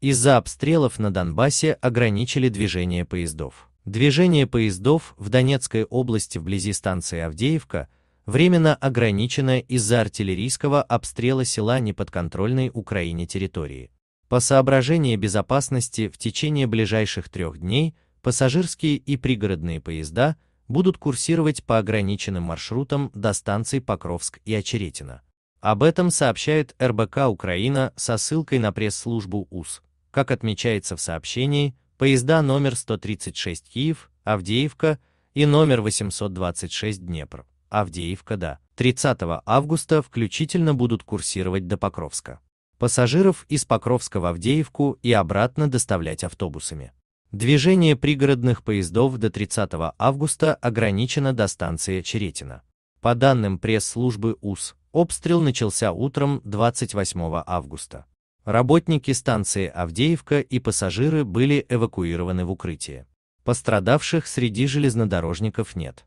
Из-за обстрелов на Донбассе ограничили движение поездов. Движение поездов в Донецкой области вблизи станции Авдеевка временно ограничено из-за артиллерийского обстрела села неподконтрольной Украине территории. По соображению безопасности в течение ближайших трех дней пассажирские и пригородные поезда будут курсировать по ограниченным маршрутам до станций Покровск и Очеретина. Об этом сообщает РБК Украина со ссылкой на пресс-службу УС. Как отмечается в сообщении, поезда номер 136 Киев, Авдеевка и номер 826 Днепр, Авдеевка, да, 30 августа включительно будут курсировать до Покровска. Пассажиров из Покровска в Авдеевку и обратно доставлять автобусами. Движение пригородных поездов до 30 августа ограничено до станции Черетина. По данным пресс-службы УС, обстрел начался утром 28 августа. Работники станции Авдеевка и пассажиры были эвакуированы в укрытие. Пострадавших среди железнодорожников нет.